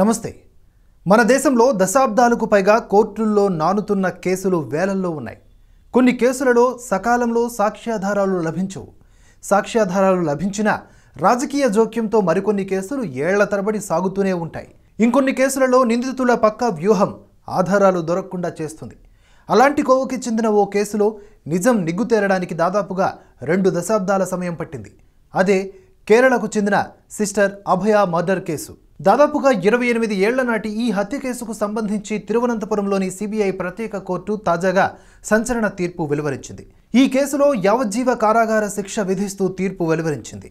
నమస్తే మన దేశంలో దశాబ్దాలకు పైగా కోర్టుల్లో నానుతున్న కేసులు వేలల్లో ఉన్నాయి కొన్ని కేసులలో సకాలంలో సాక్ష్యాధారాలు లభించవు సాక్ష్యాధారాలు లభించినా రాజకీయ జోక్యంతో మరికొన్ని కేసులు ఏళ్ల తరబడి సాగుతూనే ఉంటాయి ఇంకొన్ని కేసులలో నిందితుల పక్క వ్యూహం ఆధారాలు దొరకకుండా చేస్తుంది అలాంటి కోవకి చెందిన ఓ కేసులో నిజం నిగ్గుతేరడానికి దాదాపుగా రెండు దశాబ్దాల సమయం పట్టింది అదే కేరళకు చెందిన సిస్టర్ అభయ మర్డర్ కేసు దాదాపుగా ఇరవై ఎనిమిది ఏళ్ల నాటి ఈ హత్య కేసుకు సంబంధించి తిరువనంతపురంలోని సిబిఐ ప్రత్యేక కోర్టు తాజాగా సంచలన తీర్పు వెలువరించింది ఈ కేసులో యావజ్జీవ కారాగార శిక్ష విధిస్తూ తీర్పు వెలువరించింది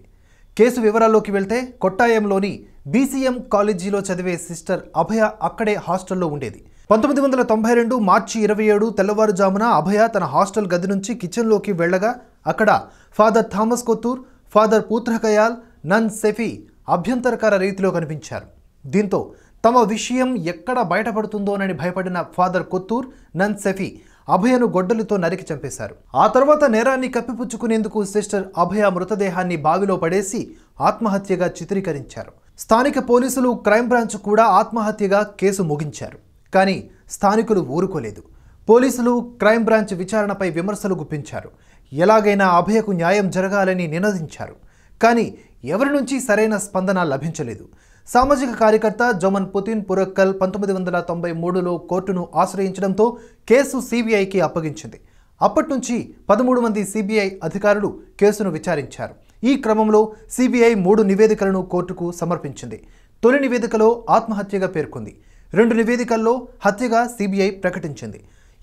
కేసు వివరాల్లోకి వెళ్తే కొట్టాయంలోని బీసీఎం కాలేజీలో చదివే సిస్టర్ అభయ అక్కడే హాస్టల్లో ఉండేది పంతొమ్మిది వందల తొంభై రెండు మార్చి ఇరవై ఏడు తెల్లవారుజామున అభయ తన హాస్టల్ గది నుంచి కిచెన్లోకి వెళ్ళగా అక్కడ father Thomas Kottoor father Puthrikkayil nun Sephy అభ్యంతరకర రీతిలో కనిపించారు దీంతో తమ విషయం ఎక్కడ బయటపడుతుందోనని భయపడిన ఫాదర్ కొత్తూర్ నన్ సెఫీ అభయను గొడ్డలితో నరికి చంపేశారు ఆ తర్వాత నేరాన్ని కప్పిపుచ్చుకునేందుకు సిస్టర్ అభయ మృతదేహాన్ని బావిలో పడేసి ఆత్మహత్యగా చిత్రీకరించారు స్థానిక పోలీసులు క్రైమ్ బ్రాంచ్ కూడా ఆత్మహత్యగా కేసు ముగించారు కానీ స్థానికులు ఊరుకోలేదు పోలీసులు క్రైమ్ బ్రాంచ్ విచారణపై విమర్శలు గుప్పించారు ఎలాగైనా అభయకు న్యాయం జరగాలని నినదించారు కానీ ఎవరి నుంచి సరైన స్పందన లభించలేదు సామాజిక కార్యకర్త జోమన్ పుతిన్ పురక్కల్ పంతొమ్మిది వందల తొంభై మూడులో కోర్టును ఆశ్రయించడంతో కేసు సిబిఐకి అప్పగించింది అప్పటి నుంచి పదమూడు మంది సిబిఐ అధికారులు కేసును విచారించారు ఈ క్రమంలో సిబిఐ మూడు నివేదికలను కోర్టుకు సమర్పించింది తొలి నివేదికలో ఆత్మహత్యగా పేర్కొంది రెండు నివేదికల్లో హత్యగా సిబిఐ ప్రకటించింది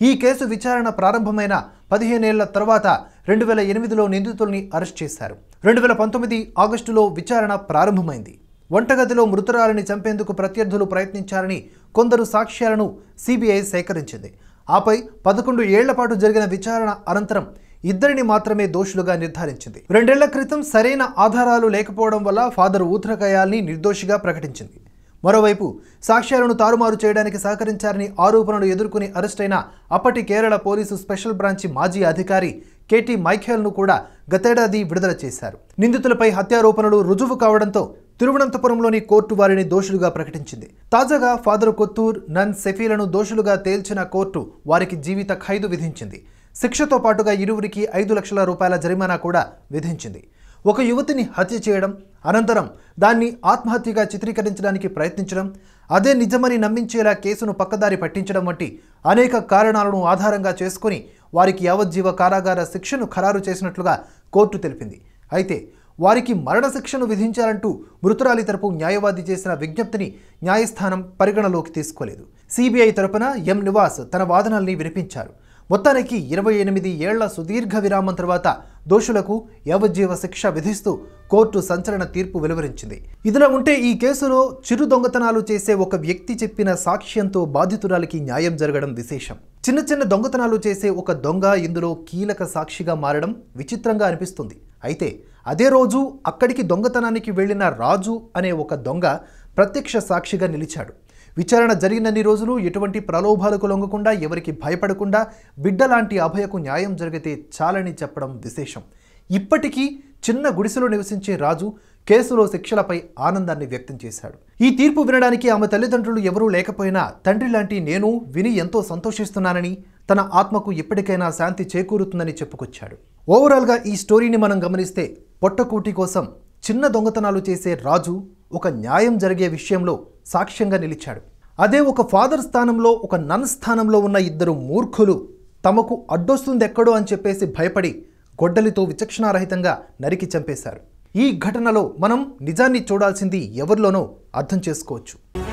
ఈ కేసు విచారణ ప్రారంభమైన పదిహేనేళ్ల తర్వాత రెండు వేల ఎనిమిదిలో నిందితుల్ని అరెస్ట్ చేశారు రెండు వేల పంతొమ్మిది ఆగస్టులో విచారణ ప్రారంభమైంది వంటగదిలో మృతురాలిని చంపేందుకు ప్రత్యర్థులు ప్రయత్నించారని కొందరు సాక్ష్యాలను సిబిఐ సేకరించింది ఆపై పదకొండు ఏళ్ల పాటు జరిగిన విచారణ అనంతరం ఇద్దరిని మాత్రమే దోషులుగా నిర్ధారించింది రెండేళ్ల క్రితం సరైన ఆధారాలు లేకపోవడం వల్ల ఫాదర్ ఊత్రకయాల్ని నిర్దోషిగా ప్రకటించింది మరోవైపు సాక్ష్యాలను తారుమారు చేయడానికి సహకరించారని ఆరోపణలు ఎదుర్కొని అరెస్టైన అప్పటి కేరళ పోలీసు స్పెషల్ బ్రాంచి మాజీ అధికారి కేటీ మైఖేల్ను కూడా గతేడాది విడుదల చేశారు నిందితులపై హత్యారోపణలు రుజువు కావడంతో తిరువనంతపురంలోని కోర్టు వారిని దోషులుగా ప్రకటించింది తాజాగా ఫాదర్ కొత్తూర్ నన్ సెఫీలను దోషులుగా తేల్చిన కోర్టు వారికి జీవిత ఖైదు విధించింది శిక్షతో పాటుగా ఇరువురికి ఐదు లక్షల రూపాయల జరిమానా కూడా విధించింది ఒక యువతిని హత్య చేయడం అనంతరం దాన్ని ఆత్మహత్యగా చిత్రీకరించడానికి ప్రయత్నించడం అదే నిజమని నమ్మించేలా కేసును పక్కదారి పట్టించడం వంటి అనేక కారణాలను ఆధారంగా చేసుకుని వారికి యావజ్జీవ కారాగార శిక్షను ఖరారు చేసినట్లుగా కోర్టు తెలిపింది అయితే వారికి మరణశిక్షను విధించాలంటూ మృతురాలి తరపు న్యాయవాది చేసిన విజ్ఞప్తిని న్యాయస్థానం పరిగణలోకి తీసుకోలేదు సిబిఐ తరపున ఎం నివాస్ తన వాదనల్ని వినిపించారు మొత్తానికి ఇరవై ఎనిమిది ఏళ్ల సుదీర్ఘ విరామం తర్వాత దోషులకు యావజ్జీవ శిక్ష విధిస్తూ కోర్టు సంచలన తీర్పు వెలువరించింది ఇదిలా ఉంటే ఈ కేసులో చిరు దొంగతనాలు చేసే ఒక వ్యక్తి చెప్పిన సాక్ష్యంతో బాధితురాలికి న్యాయం జరగడం విశేషం చిన్న చిన్న దొంగతనాలు చేసే ఒక దొంగ ఇందులో కీలక సాక్షిగా మారడం విచిత్రంగా అనిపిస్తుంది అయితే అదే రోజు అక్కడికి దొంగతనానికి వెళ్ళిన రాజు అనే ఒక దొంగ ప్రత్యక్ష సాక్షిగా నిలిచాడు విచారణ జరిగినన్ని రోజులు ఎటువంటి ప్రలోభాలకు లొంగకుండా ఎవరికి భయపడకుండా బిడ్డ లాంటి అభయకు న్యాయం జరిగితే చాలని చెప్పడం విశేషం ఇప్పటికీ చిన్న గుడిసెలో నివసించే రాజు కేసులో శిక్షలపై ఆనందాన్ని వ్యక్తం చేశాడు ఈ తీర్పు వినడానికి ఆమె తల్లిదండ్రులు ఎవరూ లేకపోయినా తండ్రి లాంటి నేను విని ఎంతో సంతోషిస్తున్నానని తన ఆత్మకు ఇప్పటికైనా శాంతి చేకూరుతుందని చెప్పుకొచ్చాడు ఓవరాల్గా ఈ స్టోరీని మనం గమనిస్తే పొట్టకూటి కోసం చిన్న దొంగతనాలు చేసే రాజు ఒక న్యాయం జరిగే విషయంలో సాక్ష్యంగా నిలిచాడు అదే ఒక ఫాదర్ స్థానంలో ఒక నన్ స్థానంలో ఉన్న ఇద్దరు మూర్ఖులు తమకు అడ్డొస్తుంది ఎక్కడో అని చెప్పేసి భయపడి గొడ్డలితో విచక్షణారహితంగా నరికి చంపేశారు ఈ ఘటనలో మనం నిజాన్ని చూడాల్సింది ఎవరిలోనో అర్థం చేసుకోవచ్చు